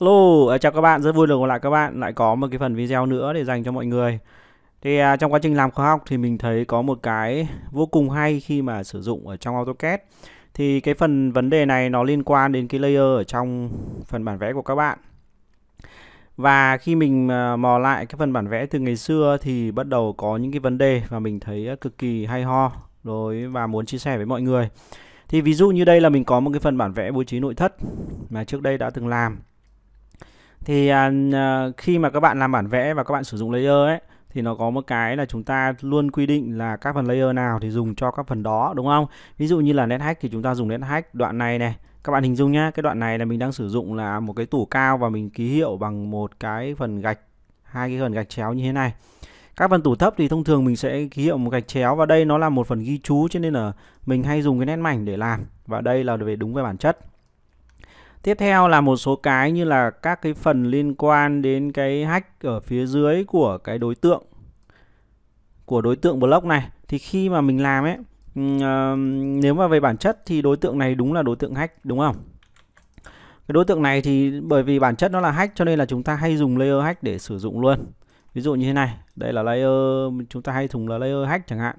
Hello, ờ, chào các bạn, rất vui được gặp lại các bạn Lại có một cái phần video nữa để dành cho mọi người Thì à, trong quá trình làm khoa học thì mình thấy có một cái vô cùng hay khi mà sử dụng ở trong AutoCAD Thì cái phần vấn đề này nó liên quan đến cái layer ở trong phần bản vẽ của các bạn Và khi mình à, mò lại cái phần bản vẽ từ ngày xưa thì bắt đầu có những cái vấn đề và mình thấy à, cực kỳ hay ho Đối và muốn chia sẻ với mọi người thì ví dụ như đây là mình có một cái phần bản vẽ bố trí nội thất mà trước đây đã từng làm thì uh, khi mà các bạn làm bản vẽ và các bạn sử dụng layer ấy thì nó có một cái là chúng ta luôn quy định là các phần layer nào thì dùng cho các phần đó đúng không ví dụ như là nethack thì chúng ta dùng nethack đoạn này này các bạn hình dung nhá cái đoạn này là mình đang sử dụng là một cái tủ cao và mình ký hiệu bằng một cái phần gạch hai cái phần gạch chéo như thế này các phần tủ thấp thì thông thường mình sẽ ký hiệu một gạch chéo và đây nó là một phần ghi chú cho nên là mình hay dùng cái nét mảnh để làm và đây là về đúng về bản chất Tiếp theo là một số cái như là các cái phần liên quan đến cái hack ở phía dưới của cái đối tượng của đối tượng block này thì khi mà mình làm ấy ừ, ờ, nếu mà về bản chất thì đối tượng này đúng là đối tượng hack đúng không? Cái đối tượng này thì bởi vì bản chất nó là hack cho nên là chúng ta hay dùng layer hack để sử dụng luôn. Ví dụ như thế này, đây là layer chúng ta hay dùng là layer hack chẳng hạn.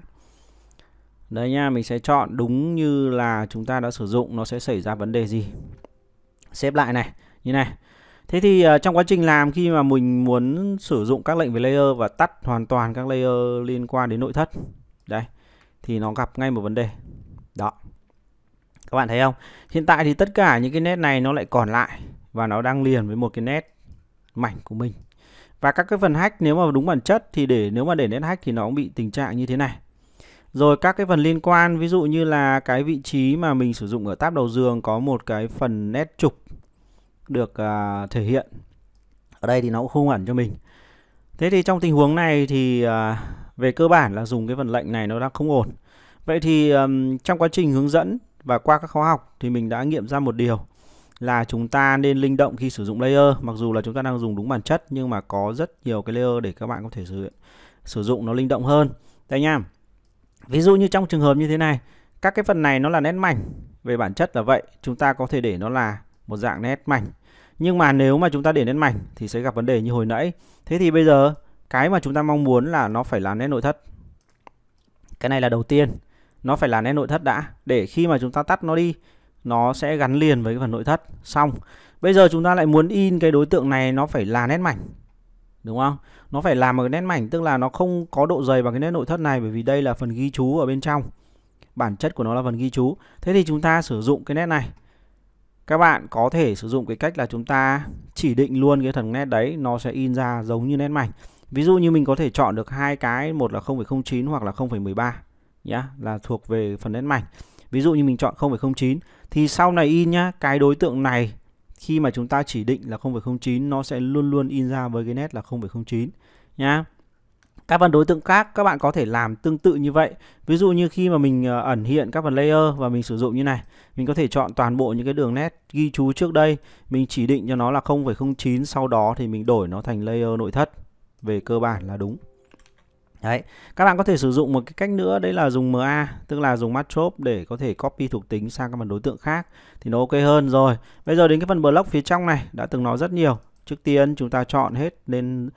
Đấy nha, mình sẽ chọn đúng như là chúng ta đã sử dụng nó sẽ xảy ra vấn đề gì xếp lại này như này thế thì uh, trong quá trình làm khi mà mình muốn sử dụng các lệnh về layer và tắt hoàn toàn các layer liên quan đến nội thất đây thì nó gặp ngay một vấn đề đó các bạn thấy không hiện tại thì tất cả những cái nét này nó lại còn lại và nó đang liền với một cái nét mảnh của mình và các cái phần hack nếu mà đúng bản chất thì để nếu mà để nét hack thì nó cũng bị tình trạng như thế này rồi các cái phần liên quan ví dụ như là cái vị trí mà mình sử dụng ở tab đầu giường có một cái phần nét trục được à, thể hiện. Ở đây thì nó cũng không ẩn cho mình. Thế thì trong tình huống này thì à, về cơ bản là dùng cái phần lệnh này nó đã không ổn. Vậy thì um, trong quá trình hướng dẫn và qua các khóa học thì mình đã nghiệm ra một điều là chúng ta nên linh động khi sử dụng layer mặc dù là chúng ta đang dùng đúng bản chất nhưng mà có rất nhiều cái layer để các bạn có thể sử, sử dụng nó linh động hơn. Đây nha. Ví dụ như trong trường hợp như thế này, các cái phần này nó là nét mảnh. Về bản chất là vậy, chúng ta có thể để nó là một dạng nét mảnh. Nhưng mà nếu mà chúng ta để nét mảnh thì sẽ gặp vấn đề như hồi nãy. Thế thì bây giờ cái mà chúng ta mong muốn là nó phải là nét nội thất. Cái này là đầu tiên, nó phải là nét nội thất đã để khi mà chúng ta tắt nó đi nó sẽ gắn liền với cái phần nội thất xong bây giờ chúng ta lại muốn in cái đối tượng này nó phải là nét mảnh đúng không nó phải làm một cái nét mảnh tức là nó không có độ dày bằng cái nét nội thất này bởi vì đây là phần ghi chú ở bên trong bản chất của nó là phần ghi chú thế thì chúng ta sử dụng cái nét này các bạn có thể sử dụng cái cách là chúng ta chỉ định luôn cái thằng nét đấy nó sẽ in ra giống như nét mảnh ví dụ như mình có thể chọn được hai cái một là 0.09 hoặc là 0.13, nhá là thuộc về phần nét mảnh ví dụ như mình chọn 0.09, thì sau này in nhá cái đối tượng này khi mà chúng ta chỉ định là 0,09 nó sẽ luôn luôn in ra với cái nét là 0,09 nhá các phần đối tượng khác các bạn có thể làm tương tự như vậy ví dụ như khi mà mình ờ, ẩn hiện các phần layer và mình sử dụng như này mình có thể chọn toàn bộ những cái đường nét ghi chú trước đây mình chỉ định cho nó là 0,09 sau đó thì mình đổi nó thành layer nội thất về cơ bản là đúng Đấy, các bạn có thể sử dụng một cái cách nữa đấy là dùng MA, tức là dùng matchup để có thể copy thuộc tính sang các phần đối tượng khác thì nó ok hơn rồi. Bây giờ đến cái phần block phía trong này đã từng nói rất nhiều. Trước tiên chúng ta chọn hết nên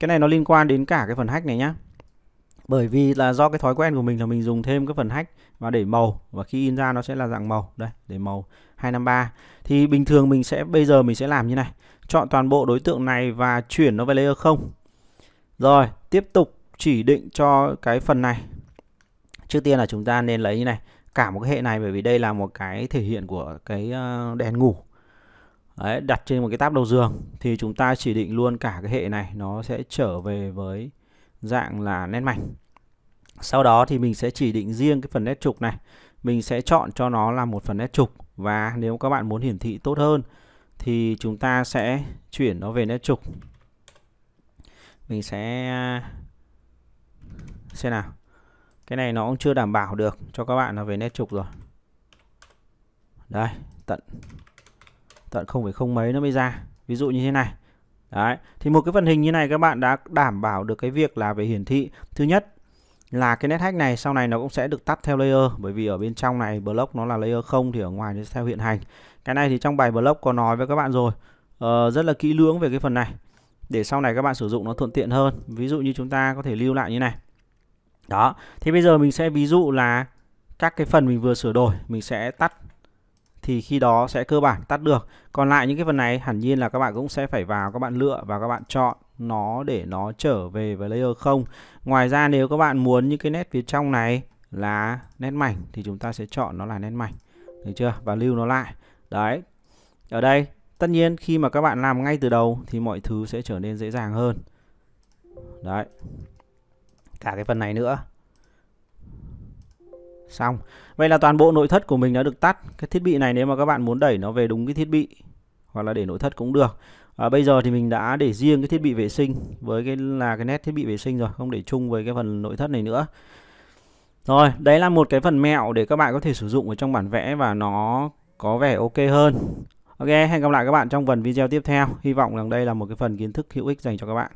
cái này nó liên quan đến cả cái phần hack này nhá. Bởi vì là do cái thói quen của mình là mình dùng thêm cái phần hack và để màu và khi in ra nó sẽ là dạng màu. Đây, để màu 253. Thì bình thường mình sẽ bây giờ mình sẽ làm như này. Chọn toàn bộ đối tượng này và chuyển nó về layer 0. Rồi, tiếp tục chỉ định cho cái phần này trước tiên là chúng ta nên lấy như này cả một cái hệ này bởi vì đây là một cái thể hiện của cái ờ, đèn ngủ Đấy, đặt trên một cái táp đầu giường thì chúng ta chỉ định luôn cả cái hệ này nó sẽ trở về với dạng là nét mảnh sau đó thì mình sẽ chỉ định riêng cái phần nét trục này mình sẽ chọn cho nó là một phần nét trục và nếu các bạn muốn hiển thị tốt hơn thì chúng ta sẽ chuyển nó về nét trục mình sẽ xem nào cái này nó cũng chưa đảm bảo được cho các bạn nó về nét trục rồi đây tận tận không không mấy nó mới ra ví dụ như thế này đấy thì một cái phần hình như này các bạn đã đảm bảo được cái việc là về hiển thị thứ nhất là cái nét hack này sau này nó cũng sẽ được tắt theo layer bởi vì ở bên trong này block nó là layer không thì ở ngoài nó sẽ theo hiện hành cái này thì trong bài block có nói với các bạn rồi uh, rất là kỹ lưỡng về cái phần này để sau này các bạn sử dụng nó thuận tiện hơn ví dụ như chúng ta có thể lưu lại như này đó thì bây giờ mình sẽ ví dụ là các cái phần mình vừa sửa đổi mình sẽ tắt thì khi đó sẽ cơ bản tắt được còn lại những cái phần này hẳn nhiên là các bạn cũng sẽ phải vào các bạn lựa và các bạn chọn nó để nó trở về với layer không ngoài ra nếu các bạn muốn những cái nét phía trong này là nét mảnh thì chúng ta sẽ chọn nó là nét mảnh được chưa và lưu nó lại đấy ở đây tất nhiên khi mà các bạn làm ngay từ đầu thì mọi thứ sẽ trở nên dễ dàng hơn đấy cả cái phần này nữa xong vậy là toàn bộ nội thất của mình đã được tắt cái thiết bị này nếu mà các bạn muốn đẩy nó về đúng cái thiết bị hoặc là để nội thất cũng được à, bây giờ thì mình đã để riêng cái thiết bị vệ sinh với cái là cái nét thiết bị vệ sinh rồi không để chung với cái phần nội thất này nữa rồi đấy là một cái phần mẹo để các bạn có thể sử dụng ở trong bản vẽ và nó có vẻ ok hơn ok hẹn gặp lại các bạn trong phần video tiếp theo hy vọng rằng đây là một cái phần kiến thức hữu ích dành cho các bạn